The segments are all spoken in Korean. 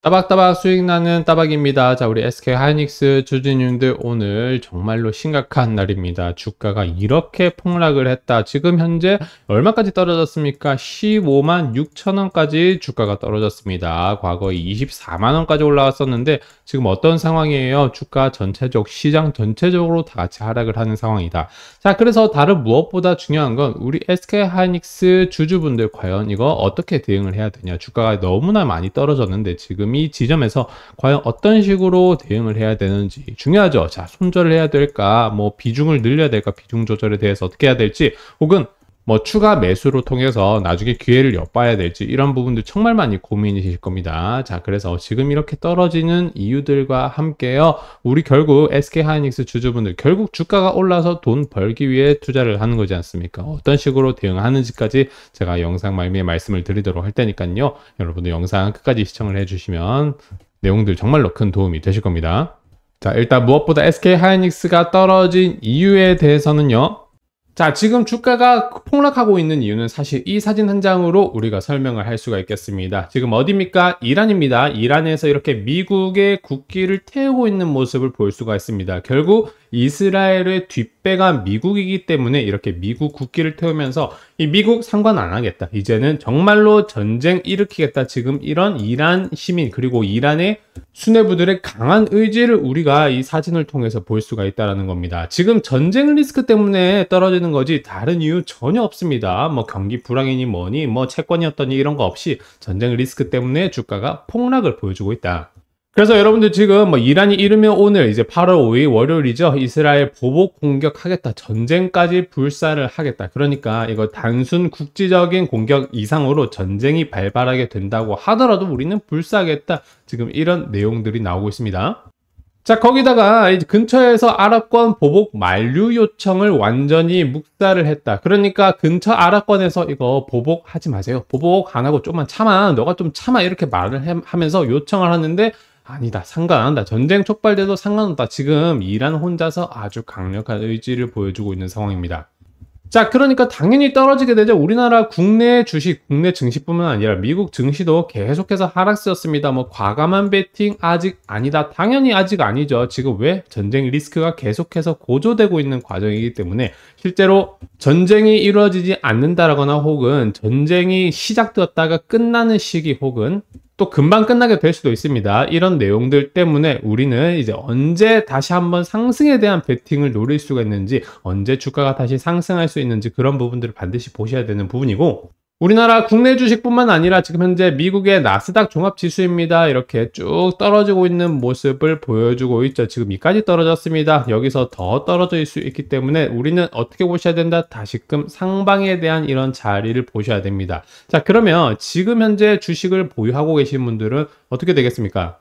따박따박 수익 나는 따박입니다. 자, 우리 SK 하이닉스 주주님들 오늘 정말로 심각한 날입니다. 주가가 이렇게 폭락을 했다. 지금 현재 얼마까지 떨어졌습니까? 15만 6천 원까지 주가가 떨어졌습니다. 과거에 24만 원까지 올라왔었는데 지금 어떤 상황이에요? 주가 전체적 시장 전체적으로 다 같이 하락을 하는 상황이다. 자, 그래서 다른 무엇보다 중요한 건 우리 SK 하이닉스 주주분들 과연 이거 어떻게 대응을 해야 되냐? 주가가 너무나 많이 떨어졌는데 지금 지금 이 지점에서 과연 어떤 식으로 대응을 해야 되는지 중요하죠. 자, 손절을 해야 될까, 뭐 비중을 늘려야 될까, 비중 조절에 대해서 어떻게 해야 될지, 혹은 뭐 추가 매수로 통해서 나중에 기회를 엿봐야 될지 이런 부분도 정말 많이 고민이실 겁니다. 자, 그래서 지금 이렇게 떨어지는 이유들과 함께요. 우리 결국 SK 하이닉스 주주분들 결국 주가가 올라서 돈 벌기 위해 투자를 하는 거지 않습니까? 어떤 식으로 대응하는지까지 제가 영상 말미에 말씀을 드리도록 할 테니까요. 여러분들 영상 끝까지 시청을 해주시면 내용들 정말로 큰 도움이 되실 겁니다. 자, 일단 무엇보다 SK 하이닉스가 떨어진 이유에 대해서는요. 자, 지금 주가가 폭락하고 있는 이유는 사실 이 사진 한 장으로 우리가 설명을 할 수가 있겠습니다. 지금 어디입니까? 이란입니다. 이란에서 이렇게 미국의 국기를 태우고 있는 모습을 볼 수가 있습니다. 결국 이스라엘의 뒷배가 미국이기 때문에 이렇게 미국 국기를 태우면서 이 미국 상관 안 하겠다. 이제는 정말로 전쟁 일으키겠다. 지금 이런 이란 시민 그리고 이란의 수뇌부들의 강한 의지를 우리가 이 사진을 통해서 볼 수가 있다라는 겁니다. 지금 전쟁 리스크 때문에 떨어지는 거지 다른 이유 전혀 없습니다. 뭐 경기 불황이니 뭐니 뭐 채권이었더니 이런 거 없이 전쟁 리스크 때문에 주가가 폭락을 보여주고 있다. 그래서 여러분들 지금 뭐 이란이 이르면 오늘 이제 8월 5일 월요일이죠. 이스라엘 보복 공격하겠다. 전쟁까지 불사를 하겠다. 그러니까 이거 단순 국지적인 공격 이상으로 전쟁이 발발하게 된다고 하더라도 우리는 불사하겠다. 지금 이런 내용들이 나오고 있습니다. 자 거기다가 근처에서 아랍권 보복 만류 요청을 완전히 묵살을 했다 그러니까 근처 아랍권에서 이거 보복하지 마세요 보복 안 하고 좀만 참아 너가 좀 참아 이렇게 말을 하면서 요청을 하는데 아니다 상관 한다 전쟁 촉발돼도 상관없다 지금 이란 혼자서 아주 강력한 의지를 보여주고 있는 상황입니다 자 그러니까 당연히 떨어지게 되죠 우리나라 국내 주식 국내 증시뿐만 아니라 미국 증시도 계속해서 하락세였습니다 뭐 과감한 베팅 아직 아니다 당연히 아직 아니죠 지금 왜 전쟁 리스크가 계속해서 고조되고 있는 과정이기 때문에 실제로 전쟁이 이루어지지 않는다라거나 혹은 전쟁이 시작되었다가 끝나는 시기 혹은 또 금방 끝나게 될 수도 있습니다. 이런 내용들 때문에 우리는 이제 언제 다시 한번 상승에 대한 베팅을 노릴 수가 있는지, 언제 주가가 다시 상승할 수 있는지 그런 부분들을 반드시 보셔야 되는 부분이고, 우리나라 국내 주식뿐만 아니라 지금 현재 미국의 나스닥 종합지수입니다. 이렇게 쭉 떨어지고 있는 모습을 보여주고 있죠. 지금 이까지 떨어졌습니다. 여기서 더 떨어질 수 있기 때문에 우리는 어떻게 보셔야 된다? 다시금 상방에 대한 이런 자리를 보셔야 됩니다. 자 그러면 지금 현재 주식을 보유하고 계신 분들은 어떻게 되겠습니까?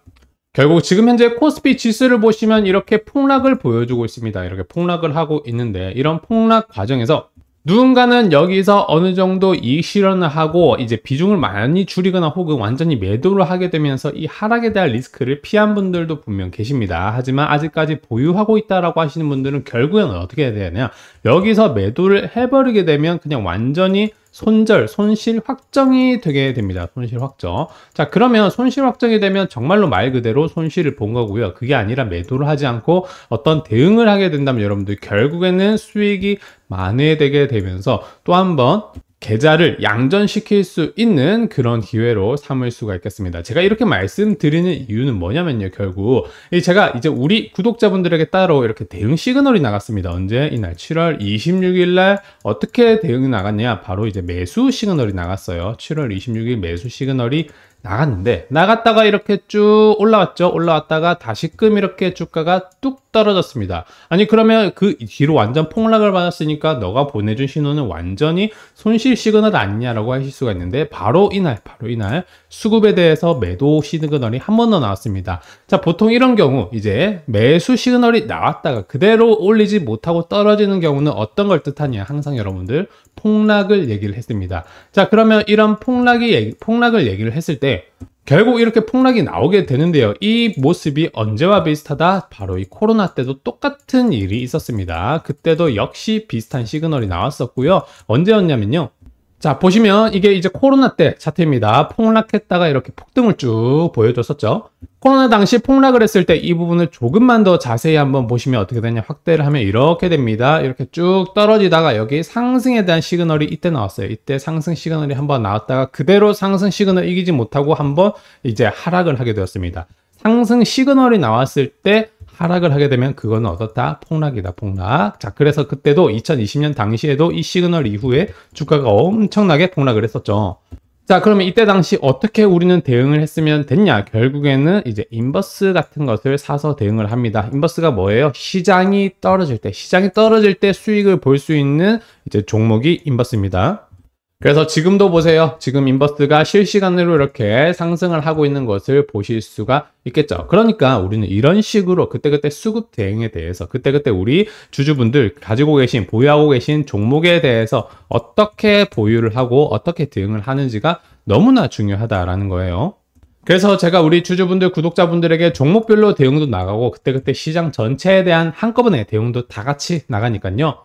결국 지금 현재 코스피 지수를 보시면 이렇게 폭락을 보여주고 있습니다. 이렇게 폭락을 하고 있는데 이런 폭락 과정에서 누군가는 여기서 어느 정도 이익 실현을 하고 이제 비중을 많이 줄이거나 혹은 완전히 매도를 하게 되면서 이 하락에 대한 리스크를 피한 분들도 분명 계십니다. 하지만 아직까지 보유하고 있다라고 하시는 분들은 결국에는 어떻게 해야 되냐? 여기서 매도를 해버리게 되면 그냥 완전히 손절, 손실 확정이 되게 됩니다. 손실 확정. 자, 그러면 손실 확정이 되면 정말로 말 그대로 손실을 본 거고요. 그게 아니라 매도를 하지 않고 어떤 대응을 하게 된다면 여러분들 결국에는 수익이 만회되게 되면서 또한번 계좌를 양전시킬 수 있는 그런 기회로 삼을 수가 있겠습니다. 제가 이렇게 말씀드리는 이유는 뭐냐면요. 결국 제가 이제 우리 구독자분들에게 따로 이렇게 대응 시그널이 나갔습니다. 언제? 이날 7월 26일 날 어떻게 대응이 나갔냐? 바로 이제 매수 시그널이 나갔어요. 7월 26일 매수 시그널이 나갔는데 나갔다가 이렇게 쭉 올라왔죠 올라왔다가 다시금 이렇게 주가가 뚝 떨어졌습니다 아니 그러면 그 뒤로 완전 폭락을 받았으니까 너가 보내준 신호는 완전히 손실 시그널 아니냐라고 하실 수가 있는데 바로 이날 바로 이날 수급에 대해서 매도 시그널이 한 번 더 나왔습니다 자 보통 이런 경우 이제 매수 시그널이 나왔다가 그대로 올리지 못하고 떨어지는 경우는 어떤 걸 뜻하냐 항상 여러분들 폭락을 얘기를 했습니다 자 그러면 이런 폭락이 폭락을 얘기를 했을 때 결국 이렇게 폭락이 나오게 되는데요. 이 모습이 언제와 비슷하다? 바로 이 코로나 때도 똑같은 일이 있었습니다. 그때도 역시 비슷한 시그널이 나왔었고요. 언제였냐면요. 자, 보시면 이게 이제 코로나 때 차트입니다. 폭락했다가 이렇게 폭등을 쭉 보여줬었죠. 코로나 당시 폭락을 했을 때 이 부분을 조금만 더 자세히 한번 보시면 어떻게 되냐. 확대를 하면 이렇게 됩니다. 이렇게 쭉 떨어지다가 여기 상승에 대한 시그널이 이때 나왔어요. 이때 상승 시그널이 한번 나왔다가 그대로 상승 시그널 이기지 못하고 한번 이제 하락을 하게 되었습니다. 상승 시그널이 나왔을 때 하락을 하게 되면 그건 얻었다 폭락이다 폭락 자 그래서 그때도 2020년 당시에도 이 시그널 이후에 주가가 엄청나게 폭락을 했었죠 자 그러면 이때 당시 어떻게 우리는 대응을 했으면 됐냐 결국에는 이제 인버스 같은 것을 사서 대응을 합니다 인버스가 뭐예요 시장이 떨어질 때 시장이 떨어질 때 수익을 볼 수 있는 이제 종목이 인버스입니다 그래서 지금도 보세요. 지금 인버스가 실시간으로 이렇게 상승을 하고 있는 것을 보실 수가 있겠죠. 그러니까 우리는 이런 식으로 그때그때 수급 대응에 대해서 그때그때 우리 주주분들 가지고 계신 보유하고 계신 종목에 대해서 어떻게 보유를 하고 어떻게 대응을 하는지가 너무나 중요하다라는 거예요. 그래서 제가 우리 주주분들, 구독자분들에게 종목별로 대응도 나가고 그때그때 시장 전체에 대한 한꺼번에 대응도 다 같이 나가니까요.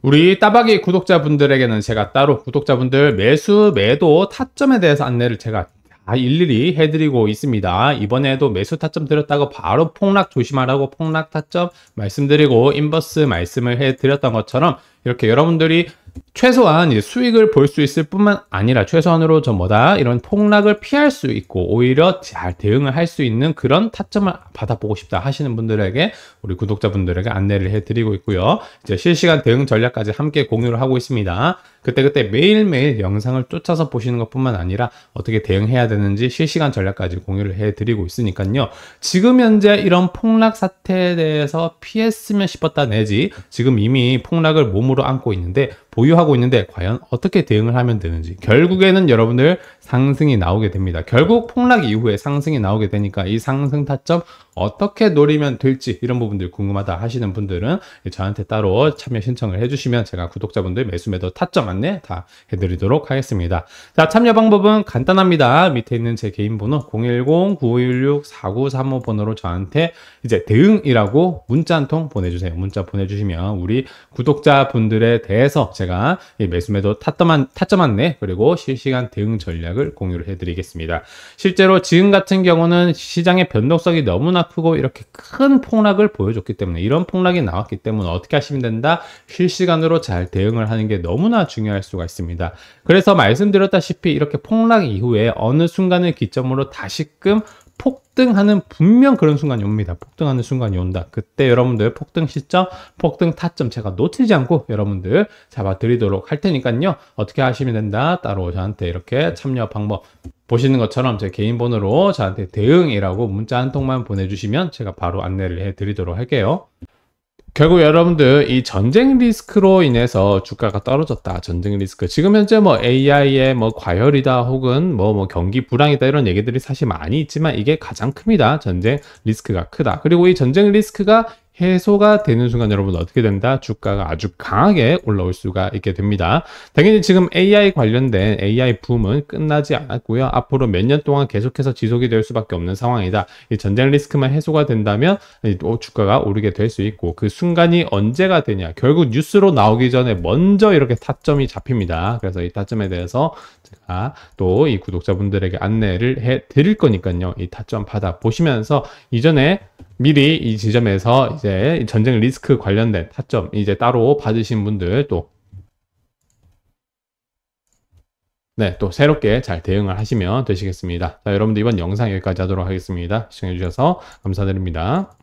우리 따박이 구독자분들에게는 제가 따로 구독자분들 매수 매도 타점에 대해서 안내를 제가 다 일일이 해드리고 있습니다. 이번에도 매수 타점 드렸다고 바로 폭락 조심하라고 폭락 타점 말씀드리고 인버스 말씀을 해드렸던 것처럼 이렇게 여러분들이 최소한 수익을 볼 수 있을 뿐만 아니라 최소한으로 저 뭐다 이런 폭락을 피할 수 있고 오히려 잘 대응을 할 수 있는 그런 타점을 받아보고 싶다 하시는 분들에게 우리 구독자분들에게 안내를 해드리고 있고요. 이제 실시간 대응 전략까지 함께 공유를 하고 있습니다. 그때그때 매일매일 영상을 쫓아서 보시는 것뿐만 아니라 어떻게 대응해야 되는지 실시간 전략까지 공유를 해드리고 있으니까요. 지금 현재 이런 폭락 사태에 대해서 피했으면 싶었다 내지 지금 이미 폭락을 몸으로 안고 있는데 보유 보유하고 있는데 과연 어떻게 대응을 하면 되는지 결국에는 여러분들 상승이 나오게 됩니다. 결국 폭락 이후에 상승이 나오게 되니까 이 상승 타점 어떻게 노리면 될지 이런 부분들 궁금하다 하시는 분들은 저한테 따로 참여 신청을 해주시면 제가 구독자분들 매수 매도 타점 안내 다 해드리도록 하겠습니다. 자 참여 방법은 간단합니다. 밑에 있는 제 개인 번호 010-9516-4935 번호로 저한테 이제 대응이라고 문자 한 통 보내주세요. 문자 보내주시면 우리 구독자분들에 대해서 제가 매수 매도 타점, 안, 내 그리고 실시간 대응 전략을 공유를 해드리겠습니다. 실제로 지금 같은 경우는 시장의 변동성이 너무나 크고 이렇게 큰 폭락을 보여줬기 때문에 이런 폭락이 나왔기 때문에 어떻게 하시면 된다? 실시간으로 잘 대응을 하는 게 너무나 중요할 수가 있습니다. 그래서 말씀드렸다시피 이렇게 폭락 이후에 어느 순간을 기점으로 다시금 폭등하는 분명 그런 순간이 옵니다. 폭등하는 순간이 온다. 그때 여러분들 폭등 시점, 폭등 타점 제가 놓치지 않고 여러분들 잡아드리도록 할 테니까요. 어떻게 하시면 된다. 따로 저한테 이렇게 참여 방법 보시는 것처럼 제 개인 번호로 저한테 대응이라고 문자 한 통만 보내주시면 제가 바로 안내를 해드리도록 할게요. 결국 여러분들 이 전쟁 리스크로 인해서 주가가 떨어졌다. 전쟁 리스크. 지금 현재 뭐 AI의 뭐 과열이다 혹은 뭐뭐 뭐 경기 불황이다 이런 얘기들이 사실 많이 있지만 이게 가장 큽니다. 전쟁 리스크가 크다. 그리고 이 전쟁 리스크가 해소가 되는 순간 여러분 어떻게 된다? 주가가 아주 강하게 올라올 수가 있게 됩니다. 당연히 지금 AI 관련된 AI 붐은 끝나지 않았고요. 앞으로 몇 년 동안 계속해서 지속이 될 수밖에 없는 상황이다. 이 전쟁 리스크만 해소가 된다면 주가가 오르게 될 수 있고 그 순간이 언제가 되냐? 결국 뉴스로 나오기 전에 먼저 이렇게 타점이 잡힙니다. 그래서 이 타점에 대해서 제가 또 이 구독자분들에게 안내를 해 드릴 거니까요. 이 타점 받아 보시면서 이전에 미리 이 지점에서 이제 전쟁 리스크 관련된 타점 이제 따로 받으신 분들 또 네, 또 새롭게 잘 대응을 하시면 되시겠습니다. 자, 여러분들 이번 영상 여기까지 하도록 하겠습니다. 시청해주셔서 감사드립니다.